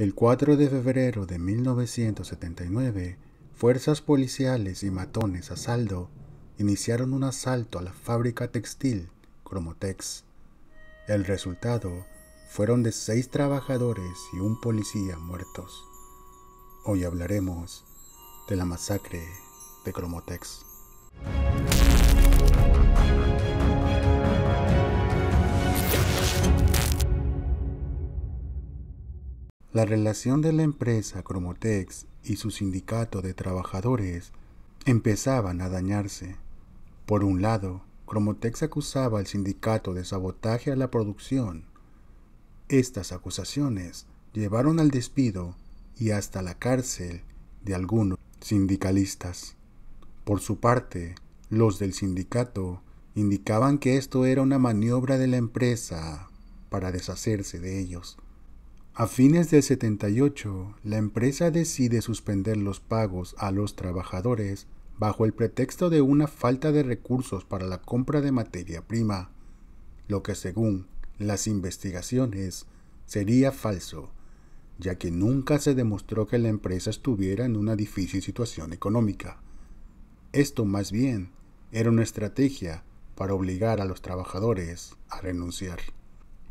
El 4 de febrero de 1979, fuerzas policiales y matones a saldo iniciaron un asalto a la fábrica textil Cromotex. El resultado fueron de seis trabajadores y un policía muertos. Hoy hablaremos de la masacre de Cromotex. La relación de la empresa Cromotex y su sindicato de trabajadores empezaban a dañarse. Por un lado, Cromotex acusaba al sindicato de sabotaje a la producción. Estas acusaciones llevaron al despido y hasta la cárcel de algunos sindicalistas. Por su parte, los del sindicato indicaban que esto era una maniobra de la empresa para deshacerse de ellos. A fines del 78, la empresa decide suspender los pagos a los trabajadores bajo el pretexto de una falta de recursos para la compra de materia prima, lo que según las investigaciones sería falso, ya que nunca se demostró que la empresa estuviera en una difícil situación económica. Esto más bien era una estrategia para obligar a los trabajadores a renunciar.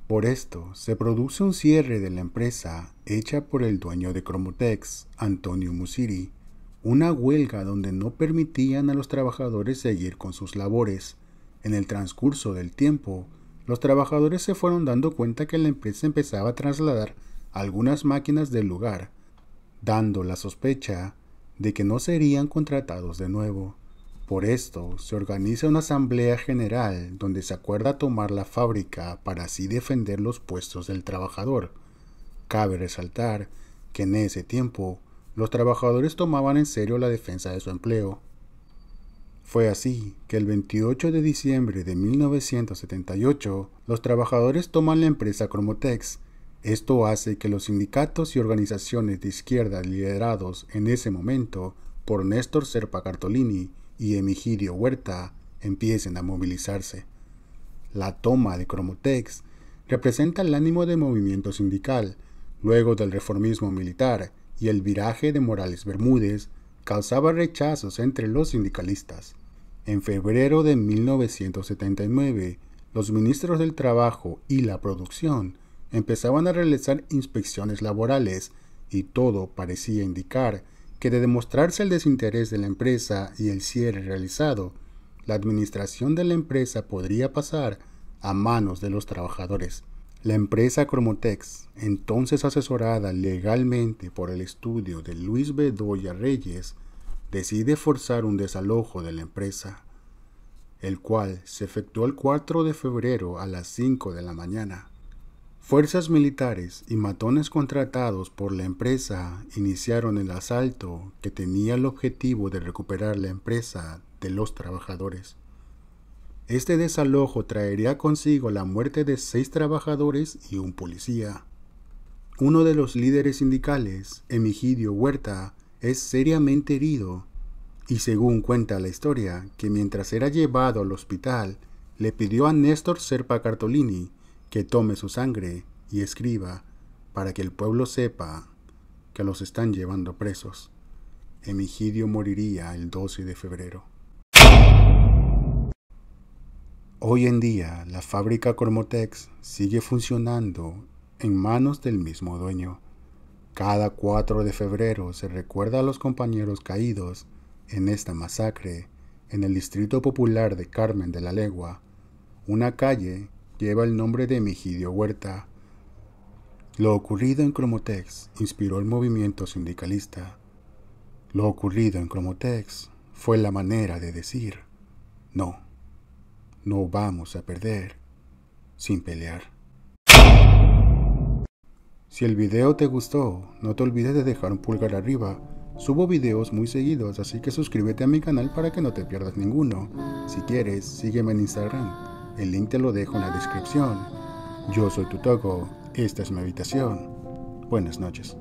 Por esto, se produce un cierre de la empresa hecha por el dueño de Cromotex, Antonio Musiri, una huelga donde no permitían a los trabajadores seguir con sus labores. En el transcurso del tiempo, los trabajadores se fueron dando cuenta que la empresa empezaba a trasladar algunas máquinas del lugar, dando la sospecha de que no serían contratados de nuevo. Por esto, se organiza una asamblea general donde se acuerda tomar la fábrica para así defender los puestos del trabajador. Cabe resaltar que en ese tiempo los trabajadores tomaban en serio la defensa de su empleo. Fue así que el 28 de diciembre de 1978 los trabajadores toman la empresa Cromotex. Esto hace que los sindicatos y organizaciones de izquierda liderados en ese momento por Néstor Serpa Cartolini y Emigidio Huerta empiecen a movilizarse. La toma de Cromotex representa el ánimo de movimiento sindical, luego del reformismo militar y el viraje de Morales Bermúdez, causaba rechazos entre los sindicalistas. En febrero de 1979, los ministros del Trabajo y la Producción empezaban a realizar inspecciones laborales y todo parecía indicar que de demostrarse el desinterés de la empresa y el cierre realizado, la administración de la empresa podría pasar a manos de los trabajadores. La empresa Cromotex, entonces asesorada legalmente por el estudio de Luis Bedoya Reyes, decide forzar un desalojo de la empresa, el cual se efectuó el 4 de febrero a las 5 de la mañana. Fuerzas militares y matones contratados por la empresa iniciaron el asalto que tenía el objetivo de recuperar la empresa de los trabajadores. Este desalojo traería consigo la muerte de seis trabajadores y un policía. Uno de los líderes sindicales, Emigidio Huerta, es seriamente herido y según cuenta la historia, que mientras era llevado al hospital, le pidió a Néstor Serpa Cartolini que tome su sangre y escriba para que el pueblo sepa que los están llevando presos. Emigidio moriría el 12 de febrero. Hoy en día, la fábrica Cormotex sigue funcionando en manos del mismo dueño. Cada 4 de febrero se recuerda a los compañeros caídos en esta masacre en el Distrito Popular de Carmen de la Legua, una calle lleva el nombre de Migidio Huerta. Lo ocurrido en Cromotex inspiró el movimiento sindicalista. Lo ocurrido en Cromotex fue la manera de decir, no, no vamos a perder sin pelear. Si el video te gustó, no te olvides de dejar un pulgar arriba. Subo videos muy seguidos, así que suscríbete a mi canal para que no te pierdas ninguno. Si quieres, sígueme en Instagram el link te lo dejo en la descripción. Yo soy Tutoko. esta es mi habitación. Buenas noches.